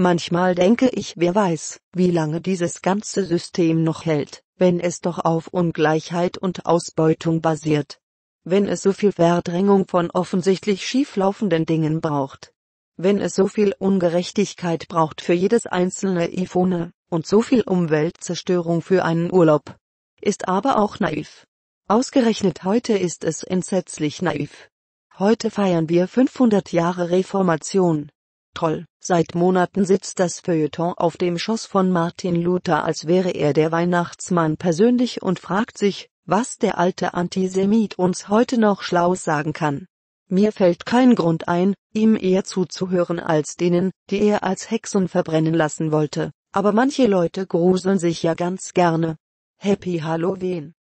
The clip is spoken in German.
Manchmal denke ich, wer weiß, wie lange dieses ganze System noch hält, wenn es doch auf Ungleichheit und Ausbeutung basiert. Wenn es so viel Verdrängung von offensichtlich schieflaufenden Dingen braucht. Wenn es so viel Ungerechtigkeit braucht für jedes einzelne iPhone und so viel Umweltzerstörung für einen Urlaub. Ist aber auch naiv. Ausgerechnet heute ist es entsetzlich naiv. Heute feiern wir 500 Jahre Reformation. Toll. Seit Monaten sitzt das Feuilleton auf dem Schoss von Martin Luther, als wäre er der Weihnachtsmann persönlich und fragt sich, was der alte Antisemit uns heute noch schlau sagen kann. Mir fällt kein Grund ein, ihm eher zuzuhören als denen, die er als Hexen verbrennen lassen wollte, aber manche Leute gruseln sich ja ganz gerne. Happy Halloween!